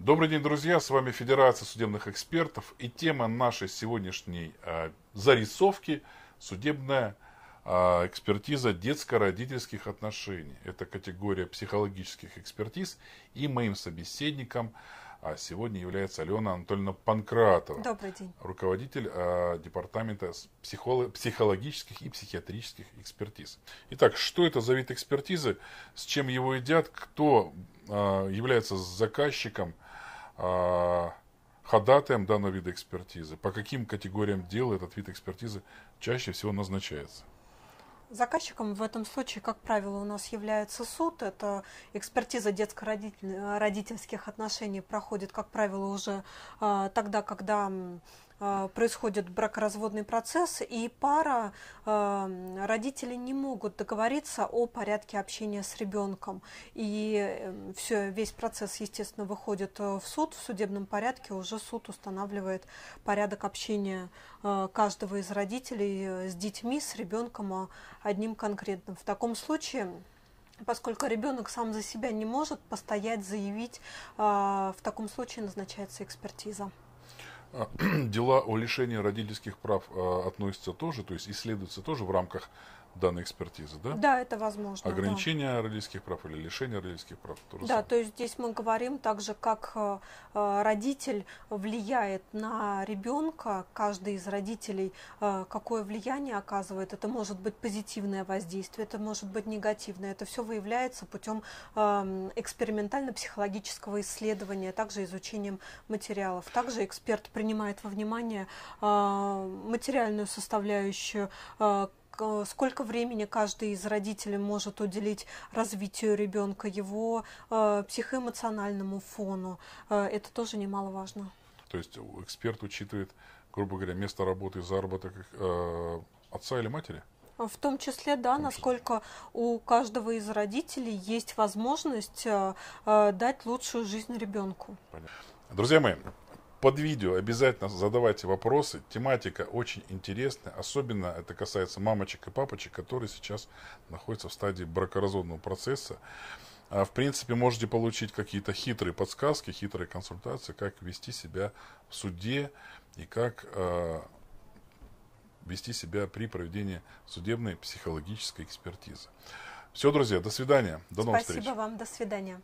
Добрый день, друзья! С вами Федерация судебных экспертов и тема нашей сегодняшней а, зарисовки – судебная а, экспертиза детско-родительских отношений. Это категория психологических экспертиз и моим собеседником а сегодня является Алена Анатольевна Панкратова. Добрый день. Руководитель э, департамента психолог, психологических и психиатрических экспертиз. Итак, что это за вид экспертизы, с чем его едят, кто э, является заказчиком – а, ходатаем данного вида экспертизы, по каким категориям дела этот вид экспертизы чаще всего назначается? Заказчиком в этом случае, как правило, у нас является суд. Это экспертиза детско-родительских отношений проходит, как правило, уже э, тогда, когда а, происходит бракоразводный процесс, и пара, а, родители не могут договориться о порядке общения с ребенком. И эм, все, весь процесс, естественно, выходит э, в суд. В судебном порядке уже суд устанавливает порядок общения э, каждого из родителей э, с детьми, с ребенком а, одним конкретным. В таком случае поскольку ребенок сам за себя не может постоять, заявить, в таком случае назначается экспертиза. дела о лишении родительских прав а, относятся тоже, то есть исследуются тоже в рамках данной экспертизы, да? Да, это возможно. Ограничение да. родительских прав или лишение родительских прав. То да, самое. то есть здесь мы говорим также, как э, э, родитель влияет на ребенка, каждый из родителей, э, какое влияние оказывает. Это может быть позитивное воздействие, это может быть негативное. Это все выявляется путем эм, экспериментально-психологического исследования, также изучением материалов. Также эксперт принимает во внимание материальную составляющую Э, сколько времени каждый из родителей может уделить развитию ребенка, его э, психоэмоциональному фону. Э, это тоже немаловажно. То есть эксперт учитывает, грубо говоря, место работы, заработок отца или матери? В том числе, да, насколько у каждого из родителей есть возможность э, дать лучшую жизнь ребенку. Понятно. Друзья мои, под видео обязательно задавайте вопросы. Тематика очень интересная. Особенно это касается мамочек и папочек, которые сейчас находятся в стадии бракоразводного процесса. А, в принципе, можете получить какие-то хитрые подсказки, хитрые консультации, как вести себя в суде и как э, вести себя при проведении судебной психологической экспертизы. Все, друзья, до свидания. До новых встреч. Спасибо вам, до свидания.